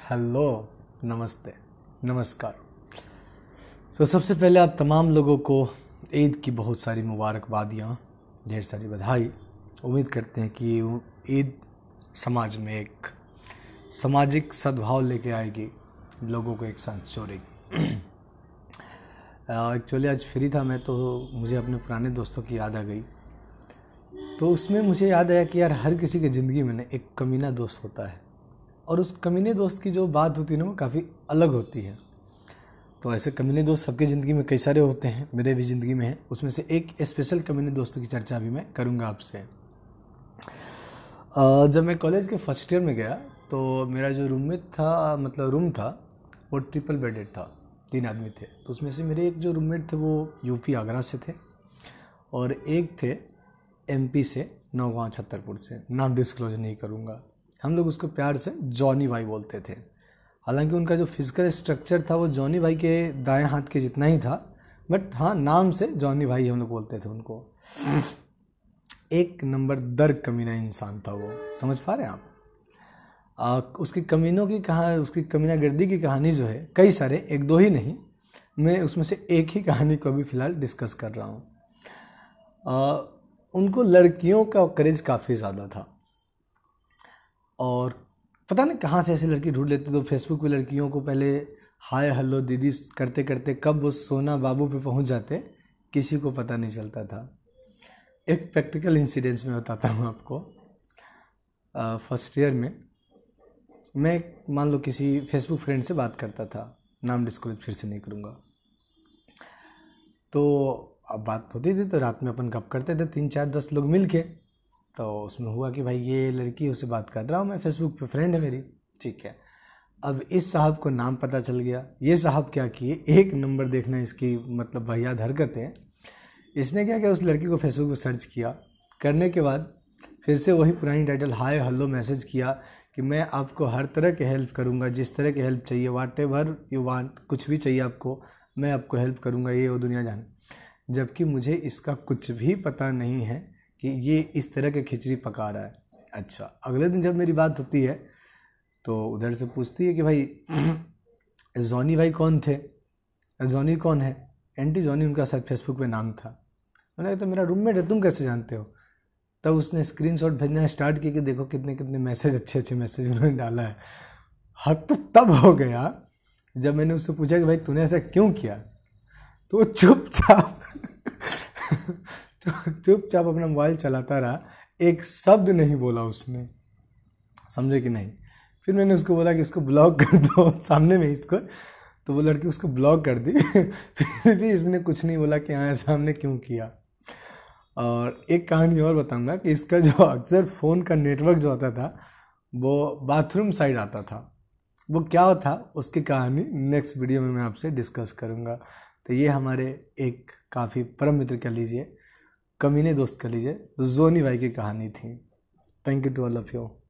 hello नमस्ते नमस्कार सो so, सबसे पहले आप तमाम लोगों को ईद की बहुत सारी मुबारकबादियाँ ढेर सारी बधाई उम्मीद करते हैं कि ईद समाज में एक सामाजिक सद्भाव लेके आएगी लोगों को एक साथ जोड़ेगी एक्चुअली आज फ्री था मैं तो मुझे अपने पुराने दोस्तों की याद आ गई तो उसमें मुझे याद आया कि यार हर किसी की ज़िंदगी में ना एक कमीना दोस्त होता है और उस कमीने दोस्त की जो बात होती है ना वो काफ़ी अलग होती है तो ऐसे कमीने दोस्त सबके ज़िंदगी में कई सारे होते हैं मेरे भी ज़िंदगी में है उसमें से एक स्पेशल कमीने दोस्तों की चर्चा भी मैं करूँगा आपसे जब मैं कॉलेज के फर्स्ट ईयर में गया तो मेरा जो रूममेट था मतलब रूम था वो ट्रिपल बेडेड था तीन आदमी थे तो उसमें से मेरे एक जो रूममेट थे वो यूपी आगरा से थे और एक थे एमपी से नौगांव छतरपुर से नाम डिस्क्लोज नहीं करूँगा हम लोग उसको प्यार से जॉनी भाई बोलते थे हालांकि उनका जो फिजिकल स्ट्रक्चर था वो जॉनी भाई के दाएं हाथ के जितना ही था बट हाँ नाम से जॉनी भाई हम लोग बोलते थे उनको एक नंबर दर कमीना इंसान था वो समझ पा रहे हैं आप आ, उसकी कमीनों की कहा उसकी कमीना गर्दी की कहानी जो है कई सारे एक दो ही नहीं मैं उसमें से एक ही कहानी को अभी फ़िलहाल डिस्कस कर रहा हूँ उनको लड़कियों का करेज काफ़ी ज़्यादा था और पता नहीं कहाँ से ऐसी लड़की ढूंढ लेते तो फेसबुक पे लड़कियों को पहले हाय हेलो दीदी करते करते कब वो सोना बाबू पे पहुँच जाते किसी को पता नहीं चलता था एक प्रैक्टिकल इंसिडेंस में बताता हूँ आपको फर्स्ट ईयर में मैं मान लो किसी फेसबुक फ्रेंड से बात करता था नाम डिस्कलोज फिर से नहीं करूँगा तो अब बात होती थी तो रात में अपन गप करते थे तीन चार दस लोग मिल के तो उसमें हुआ कि भाई ये लड़की उससे बात कर रहा हूँ मैं फेसबुक पे फ्रेंड है मेरी ठीक है अब इस साहब को नाम पता चल गया ये साहब क्या किए एक नंबर देखना इसकी मतलब भैया हरकतें हैं इसने क्या किया उस लड़की को फेसबुक पर सर्च किया करने के बाद फिर से वही पुरानी टाइटल हाय हेलो मैसेज किया कि मैं आपको हर तरह की हेल्प करूँगा जिस तरह की हेल्प चाहिए वाट एवर यू वांट कुछ भी चाहिए आपको मैं आपको हेल्प करूँगा ये वो दुनिया जान जबकि मुझे इसका कुछ भी पता नहीं है कि ये इस तरह की खिचड़ी पका रहा है अच्छा अगले दिन जब मेरी बात होती है तो उधर से पूछती है कि भाई जॉनी भाई कौन थे जॉनी कौन है एंटी जॉनी उनका शायद फेसबुक पे नाम था मैंने कहा तो मेरा रूममेट है तुम कैसे जानते हो तब तो उसने स्क्रीनशॉट भेजना स्टार्ट किया कि देखो कितने कितने मैसेज अच्छे अच्छे मैसेज उन्होंने डाला है हद तो तब हो गया जब मैंने उससे पूछा कि भाई तूने ऐसा क्यों किया तो वो चुपचाप तो चुपचाप अपना मोबाइल चलाता रहा एक शब्द नहीं बोला उसने समझे कि नहीं फिर मैंने उसको बोला कि इसको ब्लॉक कर दो सामने में इसको तो वो लड़की उसको ब्लॉक कर दी फिर भी इसने कुछ नहीं बोला कि हाँ सामने क्यों किया और एक कहानी और बताऊंगा कि इसका जो अक्सर फ़ोन का नेटवर्क जो आता था वो बाथरूम साइड आता था वो क्या था उसकी कहानी नेक्स्ट वीडियो में मैं आपसे डिस्कस करूँगा तो ये हमारे एक काफ़ी परम मित्र कह लीजिए कमीने दोस्त कर लीजिए जोनी भाई की कहानी थी thank you to all of you